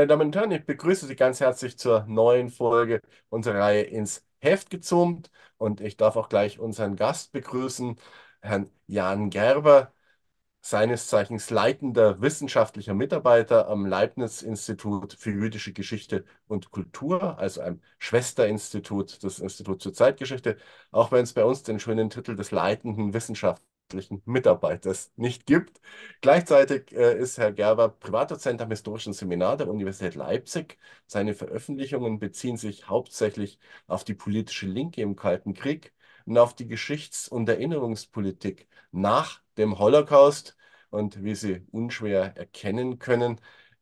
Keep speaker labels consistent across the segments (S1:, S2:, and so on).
S1: Meine Damen und Herren, ich begrüße Sie ganz herzlich zur neuen Folge unserer Reihe ins Heft gezoomt. Und ich darf auch gleich unseren Gast begrüßen, Herrn Jan Gerber, seines Zeichens leitender wissenschaftlicher Mitarbeiter am Leibniz-Institut für jüdische Geschichte und Kultur, also einem Schwesterinstitut, des Instituts zur Zeitgeschichte, auch wenn es bei uns den schönen Titel des leitenden Wissenschaftler Mitarbeiters nicht gibt. Gleichzeitig äh, ist Herr Gerber Privatdozent am Historischen Seminar der Universität Leipzig. Seine Veröffentlichungen beziehen sich hauptsächlich auf die politische Linke im Kalten Krieg und auf die Geschichts- und Erinnerungspolitik nach dem Holocaust. Und wie Sie unschwer erkennen können,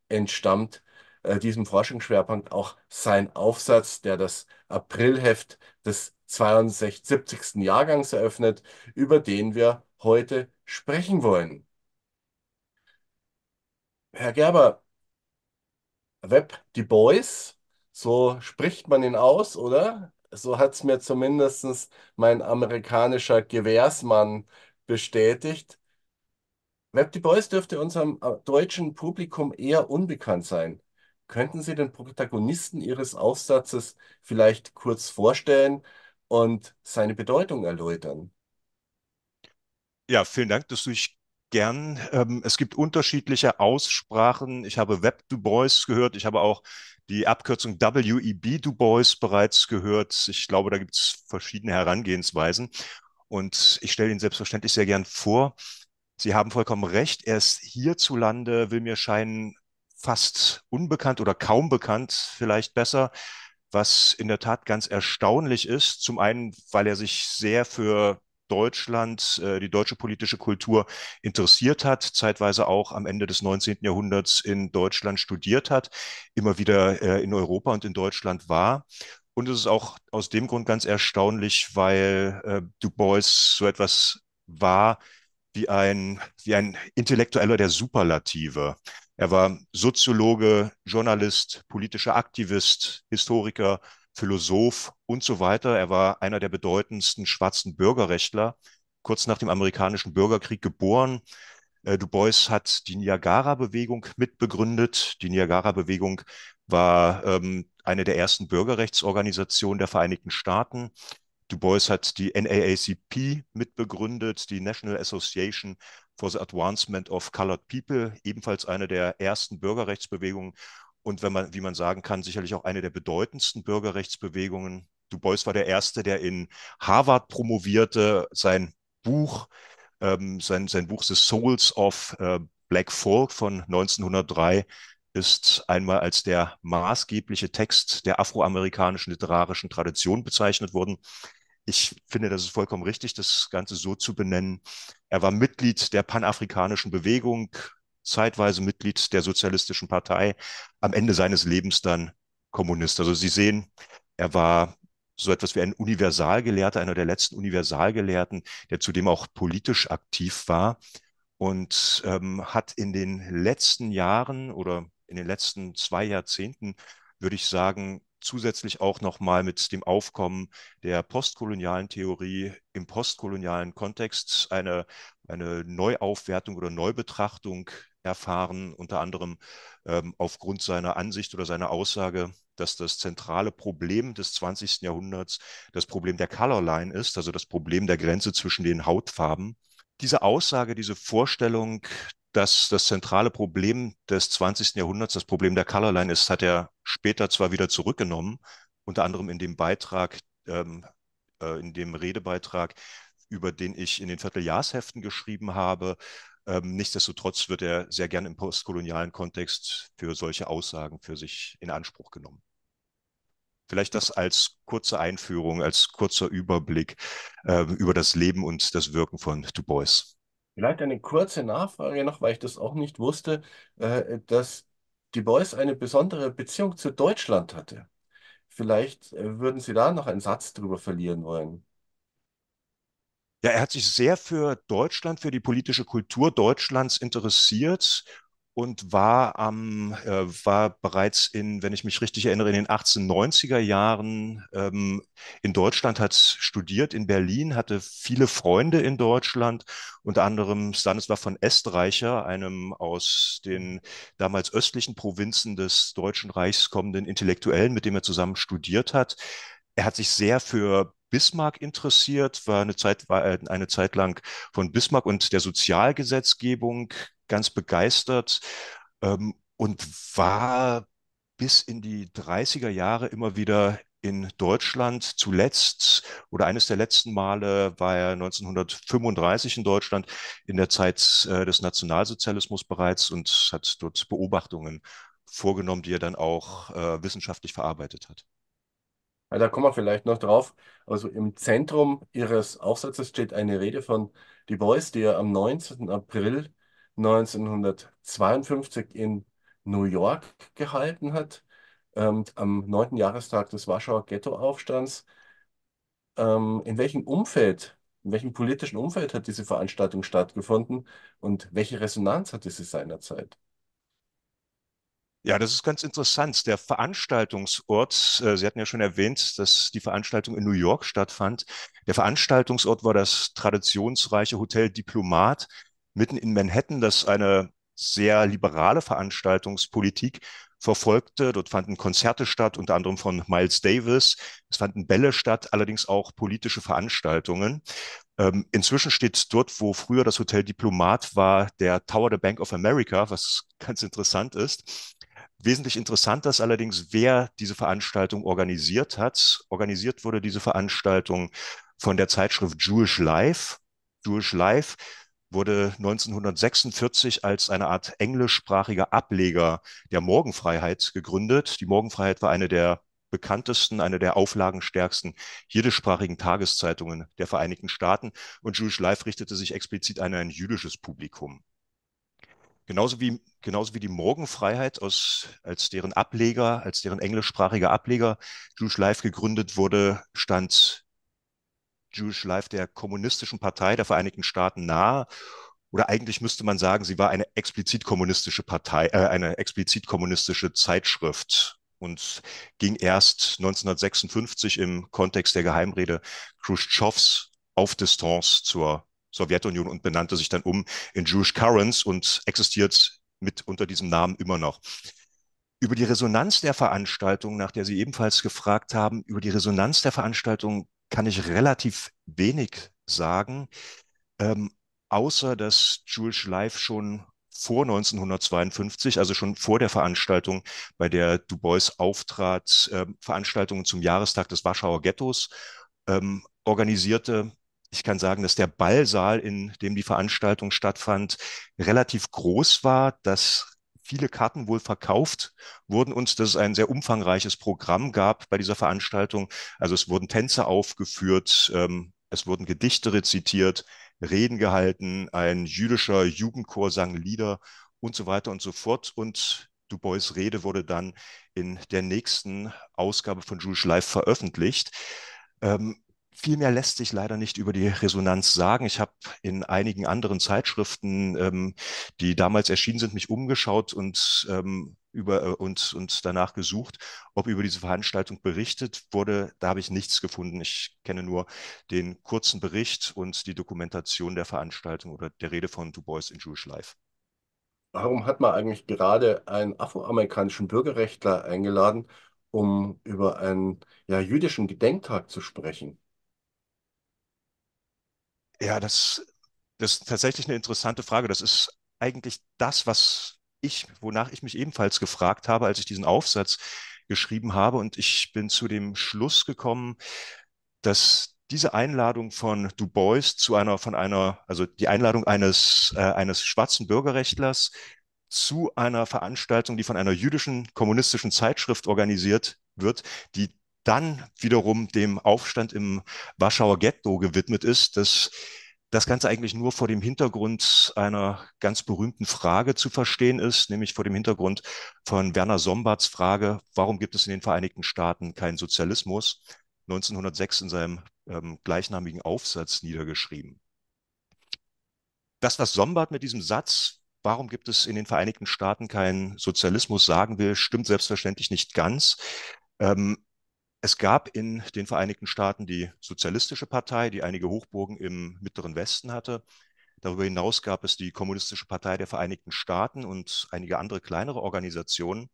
S1: entstammt äh, diesem Forschungsschwerpunkt auch sein Aufsatz, der das Aprilheft des 72. Jahrgangs eröffnet, über den wir heute sprechen wollen. Herr Gerber, Web Du Boys, so spricht man ihn aus, oder? So hat es mir zumindest mein amerikanischer Gewährsmann bestätigt. Web Du Boys dürfte unserem äh, deutschen Publikum eher unbekannt sein. Könnten Sie den Protagonisten Ihres Aufsatzes vielleicht kurz vorstellen und seine Bedeutung erläutern?
S2: Ja, vielen Dank, dass du dich gern. Ähm, es gibt unterschiedliche Aussprachen. Ich habe Web Du Bois gehört. Ich habe auch die Abkürzung WEB Du Bois bereits gehört. Ich glaube, da gibt es verschiedene Herangehensweisen. Und ich stelle ihn selbstverständlich sehr gern vor. Sie haben vollkommen recht. Er ist hierzulande, will mir scheinen, fast unbekannt oder kaum bekannt, vielleicht besser. Was in der Tat ganz erstaunlich ist. Zum einen, weil er sich sehr für Deutschland, äh, die deutsche politische Kultur interessiert hat, zeitweise auch am Ende des 19. Jahrhunderts in Deutschland studiert hat, immer wieder äh, in Europa und in Deutschland war. Und es ist auch aus dem Grund ganz erstaunlich, weil äh, Du Bois so etwas war wie ein, wie ein Intellektueller der Superlative. Er war Soziologe, Journalist, politischer Aktivist, Historiker, Philosoph und so weiter. Er war einer der bedeutendsten schwarzen Bürgerrechtler, kurz nach dem amerikanischen Bürgerkrieg geboren. Äh, du Bois hat die Niagara-Bewegung mitbegründet. Die Niagara-Bewegung war ähm, eine der ersten Bürgerrechtsorganisationen der Vereinigten Staaten. Du Bois hat die NAACP mitbegründet, die National Association for the Advancement of Colored People, ebenfalls eine der ersten Bürgerrechtsbewegungen und wenn man, wie man sagen kann, sicherlich auch eine der bedeutendsten Bürgerrechtsbewegungen. Du Bois war der Erste, der in Harvard promovierte, sein Buch, ähm, sein, sein Buch The Souls of äh, Black Folk von 1903 ist einmal als der maßgebliche Text der afroamerikanischen literarischen Tradition bezeichnet worden. Ich finde, das ist vollkommen richtig, das Ganze so zu benennen. Er war Mitglied der panafrikanischen Bewegung, zeitweise Mitglied der Sozialistischen Partei, am Ende seines Lebens dann Kommunist. Also Sie sehen, er war so etwas wie ein Universalgelehrter, einer der letzten Universalgelehrten, der zudem auch politisch aktiv war und ähm, hat in den letzten Jahren oder in den letzten zwei Jahrzehnten, würde ich sagen, zusätzlich auch nochmal mit dem Aufkommen der postkolonialen Theorie im postkolonialen Kontext eine, eine Neuaufwertung oder Neubetrachtung erfahren, unter anderem ähm, aufgrund seiner Ansicht oder seiner Aussage, dass das zentrale Problem des 20. Jahrhunderts das Problem der Colorline ist, also das Problem der Grenze zwischen den Hautfarben. Diese Aussage, diese Vorstellung, dass das zentrale Problem des 20. Jahrhunderts das Problem der Colorline ist, hat er später zwar wieder zurückgenommen, unter anderem in dem Beitrag, ähm, äh, in dem Redebeitrag, über den ich in den Vierteljahrsheften geschrieben habe, ähm, nichtsdestotrotz wird er sehr gern im postkolonialen Kontext für solche Aussagen für sich in Anspruch genommen. Vielleicht das als kurze Einführung, als kurzer Überblick äh, über das Leben und das Wirken von Du Bois.
S1: Vielleicht eine kurze Nachfrage noch, weil ich das auch nicht wusste, äh, dass Du Bois eine besondere Beziehung zu Deutschland hatte. Vielleicht äh, würden Sie da noch einen Satz drüber verlieren wollen.
S2: Ja, er hat sich sehr für Deutschland, für die politische Kultur Deutschlands interessiert und war, am, äh, war bereits in, wenn ich mich richtig erinnere, in den 1890er Jahren ähm, in Deutschland, hat studiert in Berlin, hatte viele Freunde in Deutschland, unter anderem Stanislaw von Estreicher, einem aus den damals östlichen Provinzen des Deutschen Reichs kommenden Intellektuellen, mit dem er zusammen studiert hat. Er hat sich sehr für Bismarck interessiert, war eine Zeit, war äh, eine Zeit lang von Bismarck und der Sozialgesetzgebung ganz begeistert ähm, und war bis in die 30er Jahre immer wieder in Deutschland. Zuletzt oder eines der letzten Male war er 1935 in Deutschland in der Zeit äh, des Nationalsozialismus bereits und hat dort Beobachtungen vorgenommen, die er dann auch äh, wissenschaftlich
S1: verarbeitet hat. Also da kommen wir vielleicht noch drauf. Also im Zentrum ihres Aufsatzes steht eine Rede von Du Bois, die er am 19. April 1952 in New York gehalten hat, ähm, am 9. Jahrestag des Warschauer Ghettoaufstands. Ähm, in welchem Umfeld, in welchem politischen Umfeld hat diese Veranstaltung stattgefunden und welche Resonanz hatte sie seinerzeit? Ja, das ist ganz interessant. Der Veranstaltungsort,
S2: äh, Sie hatten ja schon erwähnt, dass die Veranstaltung in New York stattfand. Der Veranstaltungsort war das traditionsreiche Hotel Diplomat mitten in Manhattan, das eine sehr liberale Veranstaltungspolitik verfolgte. Dort fanden Konzerte statt, unter anderem von Miles Davis. Es fanden Bälle statt, allerdings auch politische Veranstaltungen. Ähm, inzwischen steht dort, wo früher das Hotel Diplomat war, der Tower der Bank of America, was ganz interessant ist. Wesentlich interessanter ist allerdings, wer diese Veranstaltung organisiert hat. Organisiert wurde diese Veranstaltung von der Zeitschrift Jewish Life. Jewish Life wurde 1946 als eine Art englischsprachiger Ableger der Morgenfreiheit gegründet. Die Morgenfreiheit war eine der bekanntesten, eine der auflagenstärksten jiddischsprachigen Tageszeitungen der Vereinigten Staaten und Jewish Life richtete sich explizit an ein jüdisches Publikum. Genauso wie, genauso wie die Morgenfreiheit, aus, als deren Ableger, als deren englischsprachiger Ableger Jewish Life gegründet wurde, stand Jewish Life der Kommunistischen Partei der Vereinigten Staaten nahe. Oder eigentlich müsste man sagen, sie war eine explizit kommunistische Partei, äh, eine explizit kommunistische Zeitschrift und ging erst 1956 im Kontext der Geheimrede Khrushchevs auf Distanz zur Sowjetunion und benannte sich dann um in Jewish Currents und existiert mit unter diesem Namen immer noch. Über die Resonanz der Veranstaltung, nach der Sie ebenfalls gefragt haben, über die Resonanz der Veranstaltung kann ich relativ wenig sagen, ähm, außer dass Jewish Life schon vor 1952, also schon vor der Veranstaltung, bei der Du Bois auftrat, äh, Veranstaltungen zum Jahrestag des Warschauer Ghettos ähm, organisierte, ich kann sagen, dass der Ballsaal, in dem die Veranstaltung stattfand, relativ groß war, dass viele Karten wohl verkauft wurden und dass es ein sehr umfangreiches Programm gab bei dieser Veranstaltung. Also es wurden Tänze aufgeführt, ähm, es wurden Gedichte rezitiert, Reden gehalten, ein jüdischer Jugendchor sang Lieder und so weiter und so fort. Und Du Bois Rede wurde dann in der nächsten Ausgabe von Jewish Life veröffentlicht. Ähm, viel mehr lässt sich leider nicht über die Resonanz sagen. Ich habe in einigen anderen Zeitschriften, ähm, die damals erschienen sind, mich umgeschaut und ähm, über äh, und, und danach gesucht, ob über diese Veranstaltung berichtet wurde. Da habe ich nichts gefunden. Ich kenne nur den kurzen Bericht und die Dokumentation der Veranstaltung oder der Rede von Du Bois in Jewish Life.
S1: Warum hat man eigentlich gerade einen afroamerikanischen Bürgerrechtler eingeladen, um über einen ja, jüdischen Gedenktag zu sprechen? Ja, das,
S2: das ist tatsächlich eine interessante Frage. Das ist eigentlich das, was ich, wonach ich mich ebenfalls gefragt habe, als ich diesen Aufsatz geschrieben habe. Und ich bin zu dem Schluss gekommen, dass diese Einladung von Du Bois zu einer, von einer, also die Einladung eines, äh, eines schwarzen Bürgerrechtlers zu einer Veranstaltung, die von einer jüdischen kommunistischen Zeitschrift organisiert wird, die dann wiederum dem Aufstand im Warschauer Ghetto gewidmet ist, dass das Ganze eigentlich nur vor dem Hintergrund einer ganz berühmten Frage zu verstehen ist, nämlich vor dem Hintergrund von Werner Sombarts Frage, warum gibt es in den Vereinigten Staaten keinen Sozialismus? 1906 in seinem ähm, gleichnamigen Aufsatz niedergeschrieben. Das, was Sombart mit diesem Satz, warum gibt es in den Vereinigten Staaten keinen Sozialismus, sagen will, stimmt selbstverständlich nicht ganz. Ähm, es gab in den Vereinigten Staaten die Sozialistische Partei, die einige Hochburgen im Mittleren Westen hatte. Darüber hinaus gab es die Kommunistische Partei der Vereinigten Staaten und einige andere kleinere Organisationen.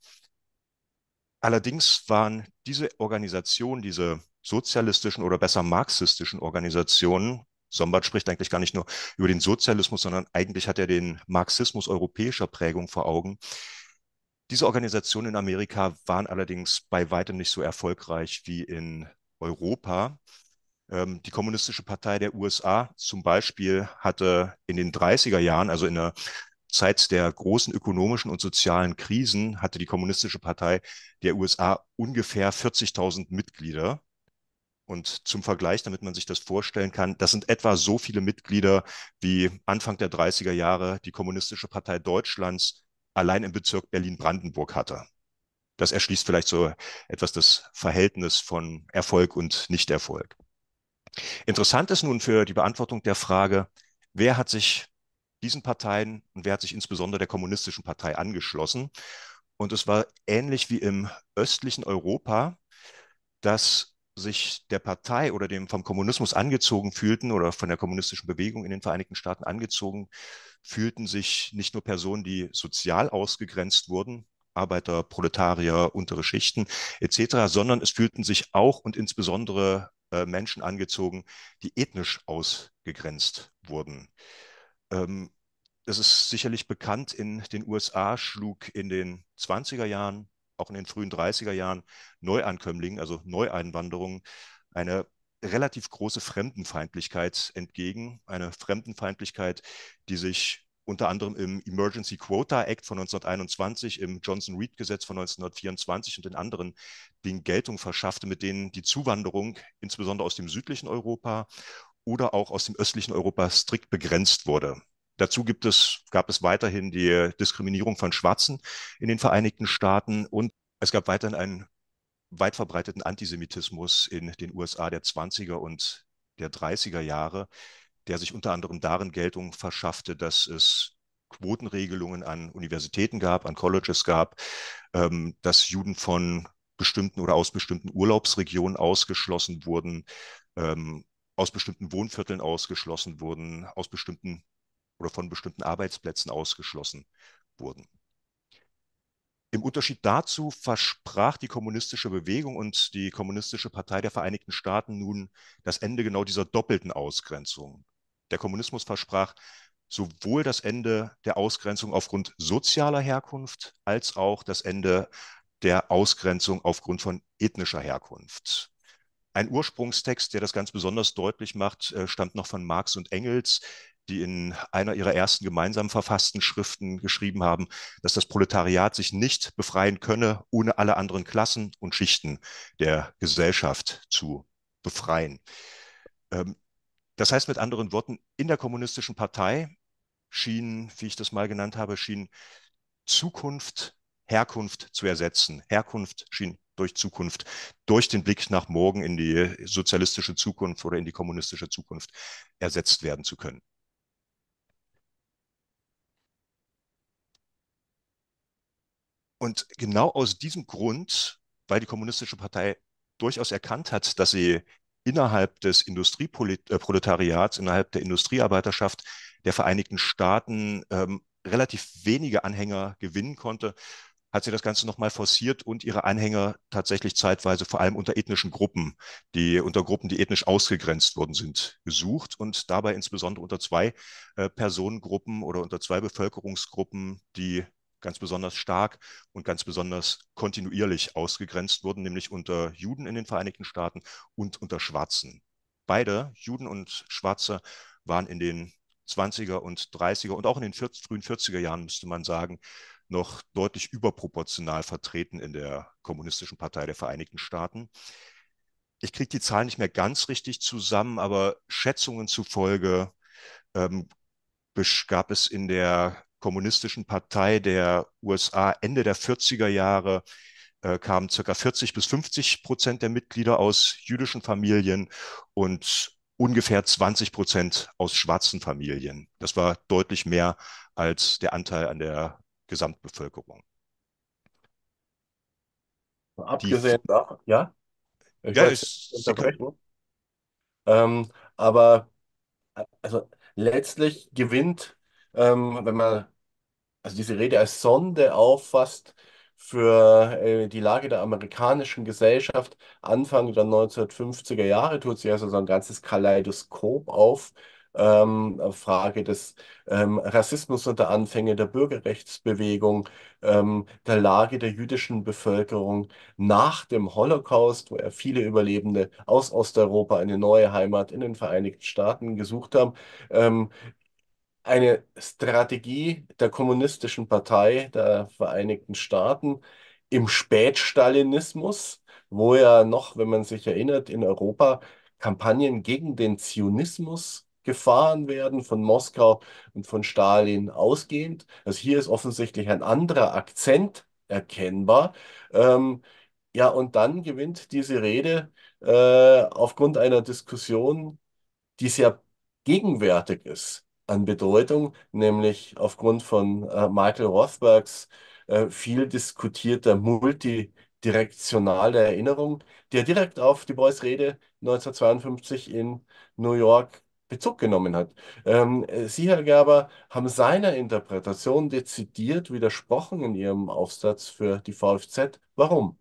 S2: Allerdings waren diese Organisationen, diese sozialistischen oder besser marxistischen Organisationen, Sombart spricht eigentlich gar nicht nur über den Sozialismus, sondern eigentlich hat er den Marxismus europäischer Prägung vor Augen, diese Organisationen in Amerika waren allerdings bei weitem nicht so erfolgreich wie in Europa. Ähm, die Kommunistische Partei der USA zum Beispiel hatte in den 30er Jahren, also in der Zeit der großen ökonomischen und sozialen Krisen, hatte die Kommunistische Partei der USA ungefähr 40.000 Mitglieder. Und zum Vergleich, damit man sich das vorstellen kann, das sind etwa so viele Mitglieder, wie Anfang der 30er Jahre die Kommunistische Partei Deutschlands allein im Bezirk Berlin-Brandenburg hatte. Das erschließt vielleicht so etwas das Verhältnis von Erfolg und Nichterfolg. Interessant ist nun für die Beantwortung der Frage, wer hat sich diesen Parteien und wer hat sich insbesondere der kommunistischen Partei angeschlossen. Und es war ähnlich wie im östlichen Europa, dass sich der Partei oder dem vom Kommunismus angezogen fühlten oder von der kommunistischen Bewegung in den Vereinigten Staaten angezogen fühlten sich nicht nur Personen, die sozial ausgegrenzt wurden, Arbeiter, Proletarier, untere Schichten etc., sondern es fühlten sich auch und insbesondere äh, Menschen angezogen, die ethnisch ausgegrenzt wurden. Ähm, das ist sicherlich bekannt, in den USA schlug in den 20er Jahren auch in den frühen 30er Jahren Neuankömmlingen, also Neueinwanderungen, eine relativ große Fremdenfeindlichkeit entgegen. Eine Fremdenfeindlichkeit, die sich unter anderem im Emergency Quota Act von 1921, im Johnson-Reed-Gesetz von 1924 und in anderen Dingen Geltung verschaffte, mit denen die Zuwanderung insbesondere aus dem südlichen Europa oder auch aus dem östlichen Europa strikt begrenzt wurde. Dazu gibt es, gab es weiterhin die Diskriminierung von Schwarzen in den Vereinigten Staaten und es gab weiterhin einen weit verbreiteten Antisemitismus in den USA der 20er und der 30er Jahre, der sich unter anderem darin Geltung verschaffte, dass es Quotenregelungen an Universitäten gab, an Colleges gab, ähm, dass Juden von bestimmten oder aus bestimmten Urlaubsregionen ausgeschlossen wurden, ähm, aus bestimmten Wohnvierteln ausgeschlossen wurden, aus bestimmten oder von bestimmten Arbeitsplätzen ausgeschlossen wurden. Im Unterschied dazu versprach die kommunistische Bewegung und die Kommunistische Partei der Vereinigten Staaten nun das Ende genau dieser doppelten Ausgrenzung. Der Kommunismus versprach sowohl das Ende der Ausgrenzung aufgrund sozialer Herkunft als auch das Ende der Ausgrenzung aufgrund von ethnischer Herkunft. Ein Ursprungstext, der das ganz besonders deutlich macht, äh, stammt noch von Marx und Engels, die in einer ihrer ersten gemeinsam verfassten Schriften geschrieben haben, dass das Proletariat sich nicht befreien könne, ohne alle anderen Klassen und Schichten der Gesellschaft zu befreien. Ähm, das heißt mit anderen Worten, in der kommunistischen Partei schien, wie ich das mal genannt habe, schien Zukunft Herkunft zu ersetzen. Herkunft schien durch Zukunft, durch den Blick nach morgen in die sozialistische Zukunft oder in die kommunistische Zukunft ersetzt werden zu können. Und genau aus diesem Grund, weil die Kommunistische Partei durchaus erkannt hat, dass sie innerhalb des Industrieproletariats, äh, innerhalb der Industriearbeiterschaft der Vereinigten Staaten ähm, relativ wenige Anhänger gewinnen konnte, hat sie das Ganze nochmal forciert und ihre Anhänger tatsächlich zeitweise vor allem unter ethnischen Gruppen, die unter Gruppen, die ethnisch ausgegrenzt worden sind, gesucht und dabei insbesondere unter zwei äh, Personengruppen oder unter zwei Bevölkerungsgruppen, die ganz besonders stark und ganz besonders kontinuierlich ausgegrenzt wurden, nämlich unter Juden in den Vereinigten Staaten und unter Schwarzen. Beide, Juden und Schwarze, waren in den 20er und 30er und auch in den 40, frühen 40er Jahren, müsste man sagen, noch deutlich überproportional vertreten in der Kommunistischen Partei der Vereinigten Staaten. Ich kriege die Zahlen nicht mehr ganz richtig zusammen, aber Schätzungen zufolge ähm, gab es in der Kommunistischen Partei der USA Ende der 40er Jahre äh, kamen ca. 40 bis 50 Prozent der Mitglieder aus jüdischen Familien und ungefähr 20 Prozent aus schwarzen Familien. Das war deutlich mehr als der Anteil an der
S1: Gesamtbevölkerung. Abgesehen davon, ja? Ich ja, weiß, ist, ähm, aber äh, also letztlich gewinnt, ähm, wenn man also diese Rede als Sonde auffasst für äh, die Lage der amerikanischen Gesellschaft Anfang der 1950er Jahre, tut sie also so ein ganzes Kaleidoskop auf. Ähm, Frage des ähm, Rassismus und der Anfänge der Bürgerrechtsbewegung, ähm, der Lage der jüdischen Bevölkerung nach dem Holocaust, wo ja viele Überlebende aus Osteuropa eine neue Heimat in den Vereinigten Staaten gesucht haben, ähm, eine Strategie der Kommunistischen Partei der Vereinigten Staaten im Spätstalinismus, wo ja noch, wenn man sich erinnert, in Europa Kampagnen gegen den Zionismus gefahren werden, von Moskau und von Stalin ausgehend. Also hier ist offensichtlich ein anderer Akzent erkennbar. Ähm, ja, und dann gewinnt diese Rede äh, aufgrund einer Diskussion, die sehr gegenwärtig ist an Bedeutung, nämlich aufgrund von äh, Michael Rothbergs äh, viel diskutierter multidirektionale Erinnerung, der direkt auf die Beuys Rede 1952 in New York Bezug genommen hat. Ähm, Sie, Herr Gerber, haben seiner Interpretation dezidiert widersprochen in Ihrem Aufsatz für die VFZ. Warum?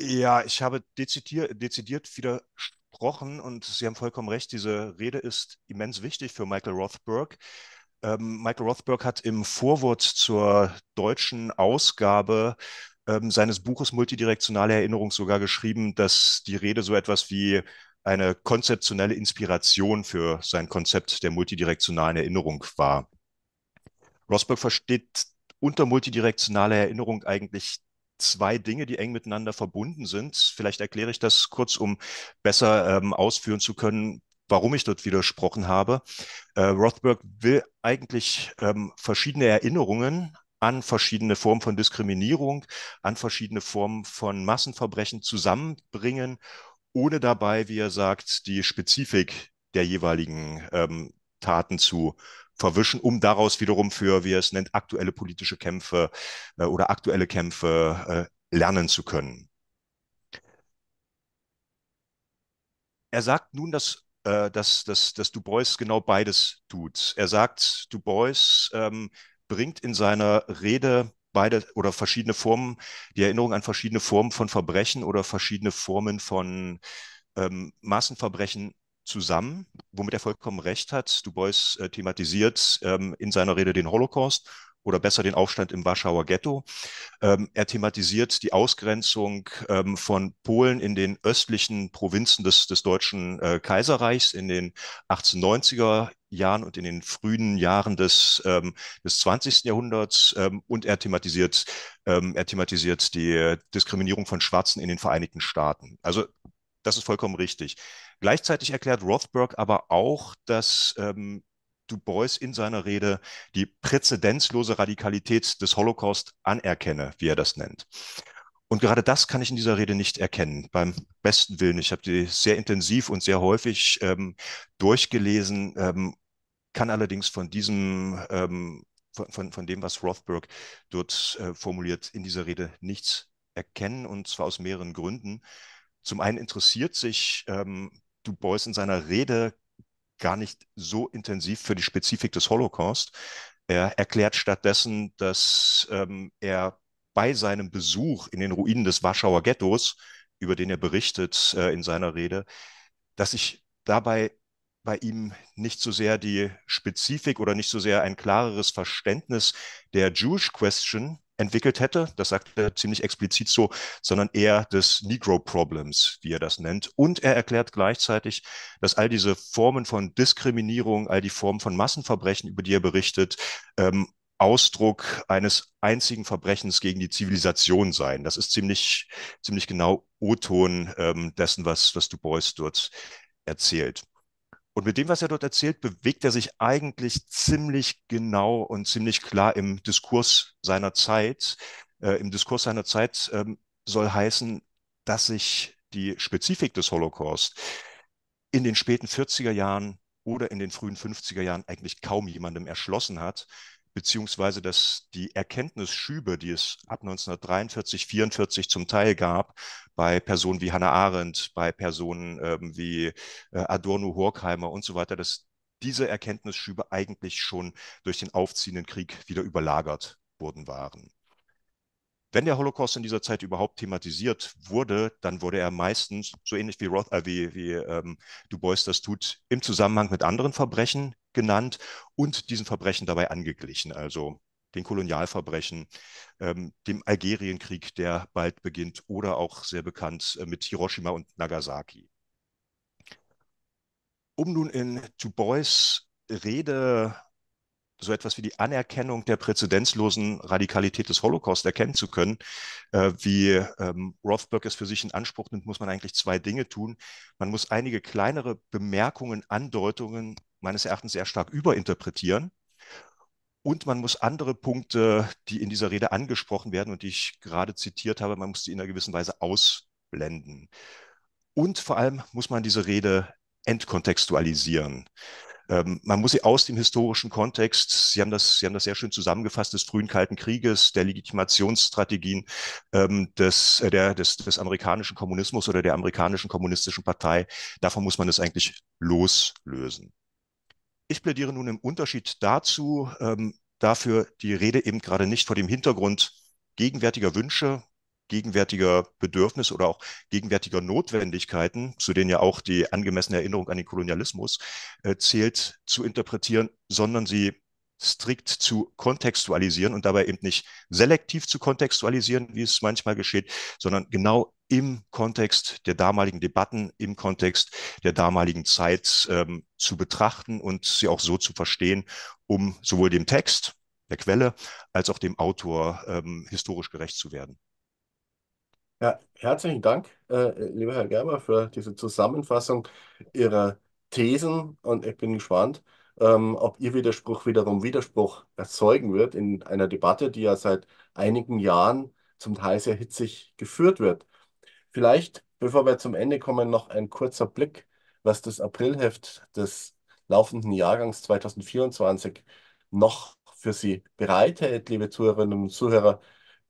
S1: Ja, ich habe dezidiert, dezidiert widersprochen gesprochen und Sie haben
S2: vollkommen recht, diese Rede ist immens wichtig für Michael Rothberg. Ähm, Michael Rothberg hat im Vorwort zur deutschen Ausgabe ähm, seines Buches Multidirektionale Erinnerung sogar geschrieben, dass die Rede so etwas wie eine konzeptionelle Inspiration für sein Konzept der multidirektionalen Erinnerung war. Rothberg versteht unter multidirektionaler Erinnerung eigentlich zwei Dinge, die eng miteinander verbunden sind. Vielleicht erkläre ich das kurz, um besser ähm, ausführen zu können, warum ich dort widersprochen habe. Äh, Rothberg will eigentlich ähm, verschiedene Erinnerungen an verschiedene Formen von Diskriminierung, an verschiedene Formen von Massenverbrechen zusammenbringen, ohne dabei, wie er sagt, die Spezifik der jeweiligen ähm, Taten zu verwischen, um daraus wiederum für, wie er es nennt, aktuelle politische Kämpfe äh, oder aktuelle Kämpfe äh, lernen zu können. Er sagt nun, dass, äh, dass, dass, dass Du Bois genau beides tut. Er sagt, Du Bois ähm, bringt in seiner Rede beide oder verschiedene Formen, die Erinnerung an verschiedene Formen von Verbrechen oder verschiedene Formen von ähm, Massenverbrechen zusammen, womit er vollkommen recht hat. Du Bois äh, thematisiert ähm, in seiner Rede den Holocaust oder besser den Aufstand im Warschauer Ghetto. Ähm, er thematisiert die Ausgrenzung ähm, von Polen in den östlichen Provinzen des, des deutschen äh, Kaiserreichs in den 1890er Jahren und in den frühen Jahren des, ähm, des 20. Jahrhunderts. Ähm, und er thematisiert, ähm, er thematisiert die Diskriminierung von Schwarzen in den Vereinigten Staaten. Also das ist vollkommen richtig. Gleichzeitig erklärt Rothberg aber auch, dass ähm, Du Bois in seiner Rede die präzedenzlose Radikalität des Holocaust anerkenne, wie er das nennt. Und gerade das kann ich in dieser Rede nicht erkennen, beim besten Willen. Ich habe die sehr intensiv und sehr häufig ähm, durchgelesen, ähm, kann allerdings von diesem, ähm, von, von, von, dem, was Rothberg dort äh, formuliert, in dieser Rede nichts erkennen und zwar aus mehreren Gründen. Zum einen interessiert sich ähm, Du Bois in seiner Rede gar nicht so intensiv für die Spezifik des Holocaust. Er erklärt stattdessen, dass ähm, er bei seinem Besuch in den Ruinen des Warschauer Ghettos, über den er berichtet äh, in seiner Rede, dass sich dabei bei ihm nicht so sehr die Spezifik oder nicht so sehr ein klareres Verständnis der Jewish Question, entwickelt hätte, das sagt er ziemlich explizit so, sondern eher des Negro-Problems, wie er das nennt. Und er erklärt gleichzeitig, dass all diese Formen von Diskriminierung, all die Formen von Massenverbrechen, über die er berichtet, ähm, Ausdruck eines einzigen Verbrechens gegen die Zivilisation sein. Das ist ziemlich, ziemlich genau O-Ton ähm, dessen, was, was Du Bois dort erzählt. Und mit dem, was er dort erzählt, bewegt er sich eigentlich ziemlich genau und ziemlich klar im Diskurs seiner Zeit. Äh, Im Diskurs seiner Zeit ähm, soll heißen, dass sich die Spezifik des Holocaust in den späten 40er Jahren oder in den frühen 50er Jahren eigentlich kaum jemandem erschlossen hat beziehungsweise dass die Erkenntnisschübe, die es ab 1943, 44 zum Teil gab, bei Personen wie Hannah Arendt, bei Personen ähm, wie äh, Adorno, Horkheimer und so weiter, dass diese Erkenntnisschübe eigentlich schon durch den aufziehenden Krieg wieder überlagert wurden waren. Wenn der Holocaust in dieser Zeit überhaupt thematisiert wurde, dann wurde er meistens, so ähnlich wie, Roth, äh, wie, wie ähm, Du Bois das tut, im Zusammenhang mit anderen Verbrechen genannt und diesen Verbrechen dabei angeglichen, also den Kolonialverbrechen, ähm, dem Algerienkrieg, der bald beginnt, oder auch sehr bekannt äh, mit Hiroshima und Nagasaki. Um nun in Du Bois Rede so etwas wie die Anerkennung der präzedenzlosen Radikalität des Holocaust erkennen zu können, äh, wie ähm, Rothberg es für sich in Anspruch nimmt, muss man eigentlich zwei Dinge tun. Man muss einige kleinere Bemerkungen, Andeutungen meines Erachtens sehr stark überinterpretieren. Und man muss andere Punkte, die in dieser Rede angesprochen werden und die ich gerade zitiert habe, man muss die in einer gewissen Weise ausblenden. Und vor allem muss man diese Rede entkontextualisieren. Ähm, man muss sie aus dem historischen Kontext, Sie haben das, Sie haben das sehr schön zusammengefasst, des frühen Kalten Krieges, der Legitimationsstrategien ähm, des, äh, der, des, des amerikanischen Kommunismus oder der amerikanischen kommunistischen Partei, davon muss man es eigentlich loslösen. Ich plädiere nun im Unterschied dazu, ähm, dafür die Rede eben gerade nicht vor dem Hintergrund gegenwärtiger Wünsche, gegenwärtiger Bedürfnisse oder auch gegenwärtiger Notwendigkeiten, zu denen ja auch die angemessene Erinnerung an den Kolonialismus äh, zählt, zu interpretieren, sondern sie strikt zu kontextualisieren und dabei eben nicht selektiv zu kontextualisieren, wie es manchmal geschieht, sondern genau im Kontext der damaligen Debatten, im Kontext der damaligen Zeit ähm, zu betrachten und sie auch so zu verstehen, um sowohl dem Text, der Quelle, als auch dem Autor ähm, historisch gerecht zu werden.
S1: Ja, herzlichen Dank, äh, lieber Herr Gerber, für diese Zusammenfassung Ihrer Thesen und ich bin gespannt, ähm, ob Ihr Widerspruch wiederum Widerspruch erzeugen wird in einer Debatte, die ja seit einigen Jahren zum Teil sehr hitzig geführt wird. Vielleicht, bevor wir zum Ende kommen, noch ein kurzer Blick, was das Aprilheft des laufenden Jahrgangs 2024 noch für Sie bereithält, liebe Zuhörerinnen und Zuhörer.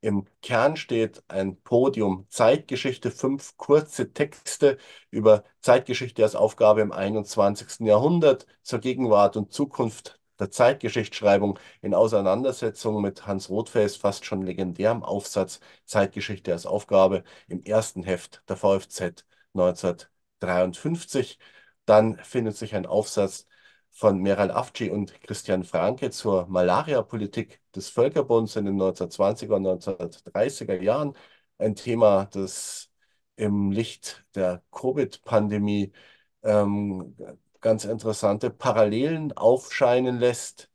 S1: Im Kern steht ein Podium Zeitgeschichte, fünf kurze Texte über Zeitgeschichte als Aufgabe im 21. Jahrhundert zur Gegenwart und Zukunft der Zeitgeschichtsschreibung in Auseinandersetzung mit Hans Rothfels fast schon legendärem Aufsatz Zeitgeschichte als Aufgabe im ersten Heft der VFZ 1953. Dann findet sich ein Aufsatz von Meral Afci und Christian Franke zur Malaria-Politik des Völkerbunds in den 1920er und 1930er Jahren. Ein Thema, das im Licht der Covid-Pandemie ähm, ganz interessante Parallelen aufscheinen lässt.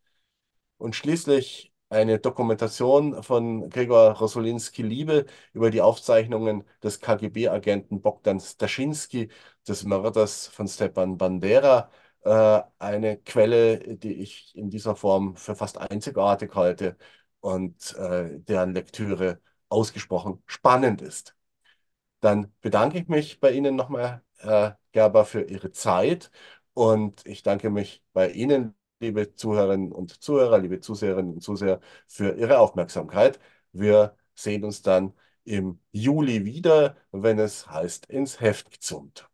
S1: Und schließlich eine Dokumentation von Gregor Rosolinski-Liebe über die Aufzeichnungen des KGB-Agenten Bogdan Staschinski, des Mörders von Stepan Bandera. Äh, eine Quelle, die ich in dieser Form für fast einzigartig halte und äh, deren Lektüre ausgesprochen spannend ist. Dann bedanke ich mich bei Ihnen nochmal, Herr äh, Gerber, für Ihre Zeit und ich danke mich bei Ihnen, liebe Zuhörerinnen und Zuhörer, liebe Zuseherinnen und Zuseher, für Ihre Aufmerksamkeit. Wir sehen uns dann im Juli wieder, wenn es heißt, ins Heft gezoomt.